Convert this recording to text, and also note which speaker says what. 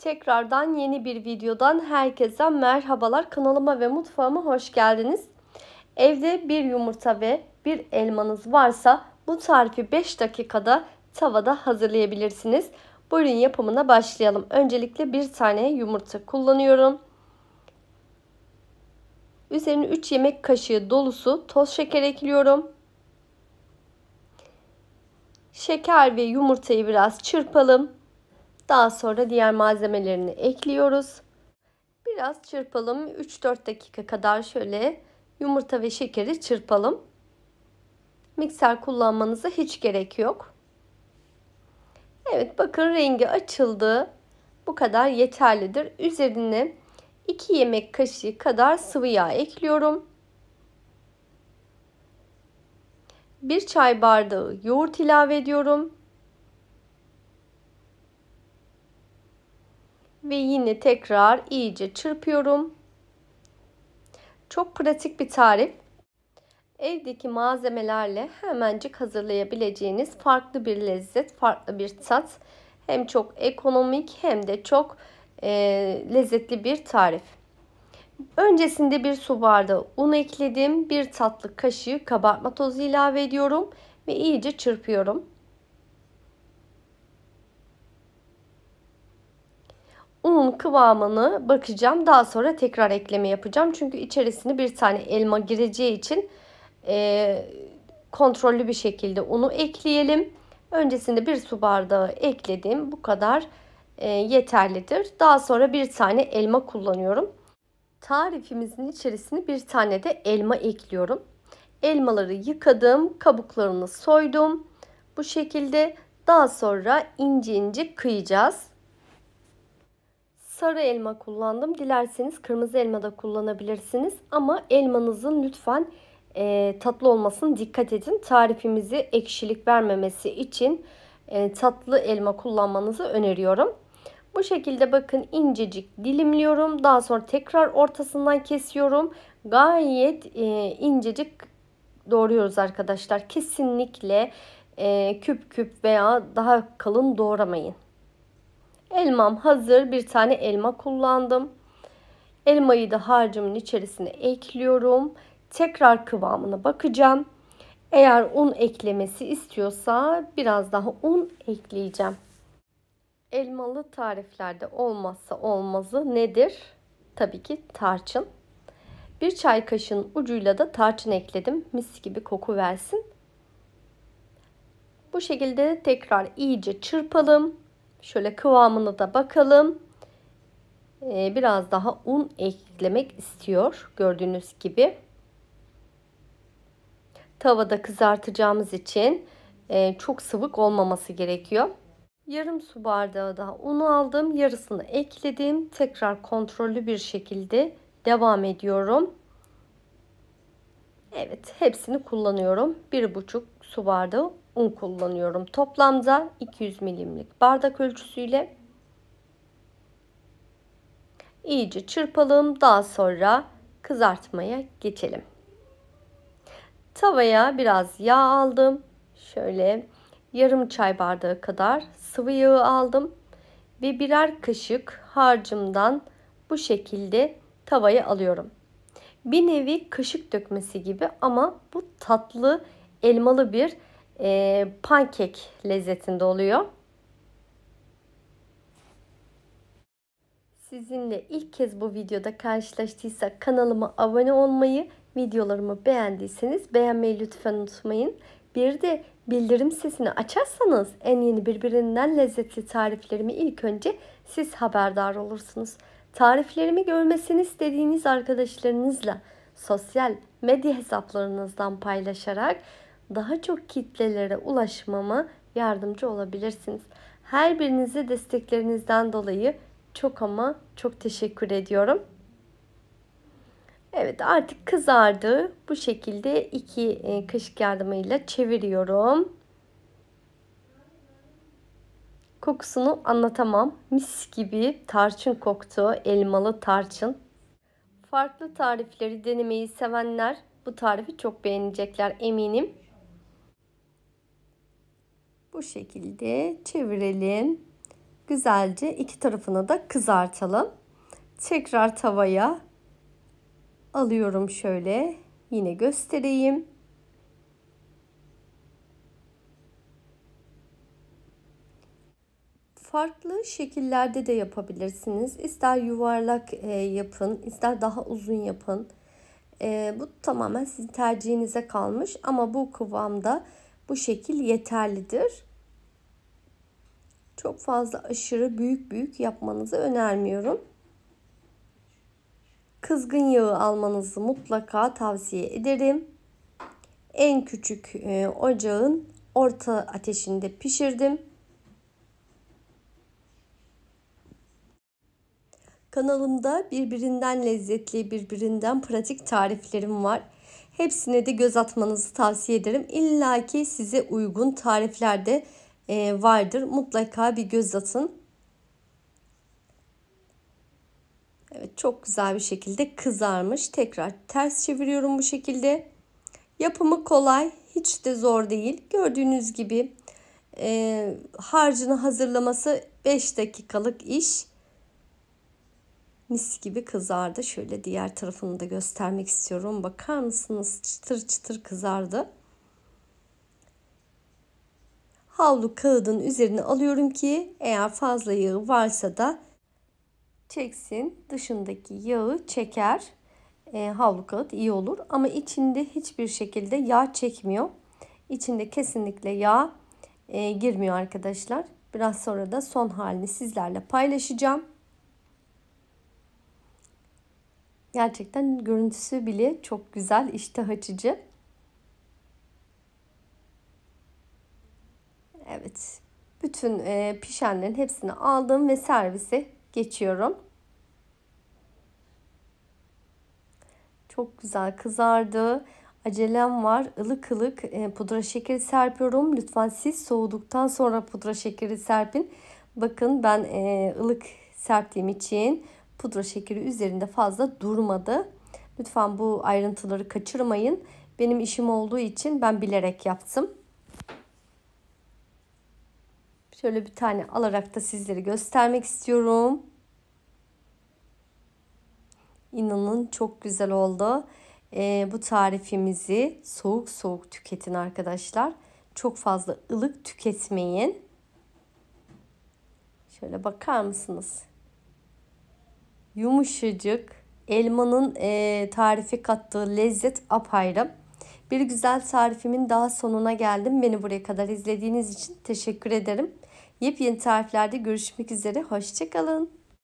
Speaker 1: Tekrardan yeni bir videodan herkese merhabalar. Kanalıma ve mutfağıma hoş geldiniz. Evde bir yumurta ve bir elmanız varsa bu tarifi 5 dakikada tavada hazırlayabilirsiniz. Buyurun yapımına başlayalım. Öncelikle bir tane yumurta kullanıyorum. Üzerine 3 yemek kaşığı dolusu toz şeker ekliyorum. Şeker ve yumurtayı biraz çırpalım. Daha sonra diğer malzemelerini ekliyoruz. Biraz çırpalım. 3-4 dakika kadar şöyle yumurta ve şekeri çırpalım. Mikser kullanmanıza hiç gerek yok. Evet bakın rengi açıldı. Bu kadar yeterlidir. Üzerine 2 yemek kaşığı kadar sıvı yağ ekliyorum. 1 çay bardağı yoğurt ilave ediyorum. ve yine tekrar iyice çırpıyorum. Çok pratik bir tarif. Evdeki malzemelerle hemencik hazırlayabileceğiniz farklı bir lezzet, farklı bir tat. Hem çok ekonomik hem de çok e, lezzetli bir tarif. Öncesinde bir su bardağı un ekledim. Bir tatlı kaşığı kabartma tozu ilave ediyorum ve iyice çırpıyorum. unun kıvamını bakacağım. Daha sonra tekrar ekleme yapacağım. Çünkü içerisine bir tane elma gireceği için e, kontrollü bir şekilde unu ekleyelim. Öncesinde bir su bardağı ekledim. Bu kadar e, yeterlidir. Daha sonra bir tane elma kullanıyorum. Tarifimizin içerisine bir tane de elma ekliyorum. Elmaları yıkadım, kabuklarını soydum. Bu şekilde daha sonra ince ince kıyacağız sarı elma kullandım. Dilerseniz kırmızı elma da kullanabilirsiniz. Ama elmanızın lütfen e, tatlı olmasını dikkat edin. Tarifimizi ekşilik vermemesi için e, tatlı elma kullanmanızı öneriyorum. Bu şekilde bakın incecik dilimliyorum. Daha sonra tekrar ortasından kesiyorum. Gayet e, incecik doğruyoruz arkadaşlar. Kesinlikle e, küp küp veya daha kalın doğramayın. Elmam hazır. Bir tane elma kullandım. Elmayı da harcımın içerisine ekliyorum. Tekrar kıvamına bakacağım. Eğer un eklemesi istiyorsa biraz daha un ekleyeceğim. Elmalı tariflerde olmazsa olmazı nedir? Tabii ki tarçın. Bir çay kaşığının ucuyla da tarçın ekledim. Mis gibi koku versin. Bu şekilde tekrar iyice çırpalım. Şöyle kıvamına da bakalım. Ee, biraz daha un eklemek istiyor gördüğünüz gibi. Tavada kızartacağımız için e, çok sıvık olmaması gerekiyor. Yarım su bardağı daha un aldım. Yarısını ekledim. Tekrar kontrollü bir şekilde devam ediyorum. Evet hepsini kullanıyorum. 1,5 su bardağı un kullanıyorum. Toplamda 200 milimlik bardak ölçüsüyle iyice çırpalım. Daha sonra kızartmaya geçelim. Tavaya biraz yağ aldım. Şöyle yarım çay bardağı kadar sıvı yağı aldım ve birer kaşık harcımdan bu şekilde tavaya alıyorum. Bir nevi kaşık dökmesi gibi ama bu tatlı elmalı bir e, pankek lezzetinde oluyor. Sizinle ilk kez bu videoda karşılaştıysak kanalıma abone olmayı, videolarımı beğendiyseniz beğenmeyi lütfen unutmayın. Bir de bildirim sesini açarsanız en yeni birbirinden lezzetli tariflerimi ilk önce siz haberdar olursunuz. Tariflerimi görmesini istediğiniz arkadaşlarınızla sosyal medya hesaplarınızdan paylaşarak daha çok kitlelere ulaşmama yardımcı olabilirsiniz. Her birinize desteklerinizden dolayı çok ama çok teşekkür ediyorum. Evet artık kızardı. Bu şekilde iki e, kaşık yardımıyla çeviriyorum. Kokusunu anlatamam. Mis gibi tarçın koktu. Elmalı tarçın. Farklı tarifleri denemeyi sevenler bu tarifi çok beğenecekler eminim. Bu şekilde çevirelim. Güzelce iki tarafını da kızartalım. Tekrar tavaya alıyorum şöyle. Yine göstereyim. Farklı şekillerde de yapabilirsiniz. İster yuvarlak e, yapın, ister daha uzun yapın. E, bu tamamen sizin tercihinize kalmış ama bu kıvamda bu şekil yeterlidir. Çok fazla aşırı büyük büyük yapmanızı önermiyorum. Kızgın yağı almanızı mutlaka tavsiye ederim. En küçük e, ocağın orta ateşinde pişirdim. Kanalımda birbirinden lezzetli, birbirinden pratik tariflerim var. Hepsine de göz atmanızı tavsiye ederim. İlla ki size uygun tarifler de e, vardır. Mutlaka bir göz atın. Evet çok güzel bir şekilde kızarmış. Tekrar ters çeviriyorum bu şekilde. Yapımı kolay, hiç de zor değil. Gördüğünüz gibi e, harcını hazırlaması 5 dakikalık iş mis gibi kızardı. Şöyle diğer tarafını da göstermek istiyorum. Bakar mısınız? Çıtır çıtır kızardı. Havlu kağıdın üzerine alıyorum ki eğer fazla yağı varsa da çeksin. Dışındaki yağı çeker. E, havlu kağıt iyi olur ama içinde hiçbir şekilde yağ çekmiyor. İçinde kesinlikle yağ e, girmiyor arkadaşlar. Biraz sonra da son halini sizlerle paylaşacağım. Gerçekten görüntüsü bile çok güzel, iştah açıcı. Evet. Bütün e, pişenlerin hepsini aldım ve servise geçiyorum. Çok güzel kızardı. Acelem var. ılık ılık e, pudra şekeri serpiyorum. Lütfen siz soğuduktan sonra pudra şekeri serpin. Bakın ben e, ılık serptiğim için pudra şekeri üzerinde fazla durmadı. Lütfen bu ayrıntıları kaçırmayın. Benim işim olduğu için ben bilerek yaptım. Şöyle bir tane alarak da sizlere göstermek istiyorum. İnanın çok güzel oldu. Ee, bu tarifimizi soğuk soğuk tüketin arkadaşlar. Çok fazla ılık tüketmeyin. Şöyle bakar mısınız? yumuşacık elmanın e, tarifi kattığı lezzet apayrı. Bir güzel tarifimin daha sonuna geldim. Beni buraya kadar izlediğiniz için teşekkür ederim. Yepyeni tariflerde görüşmek üzere. Hoşçakalın.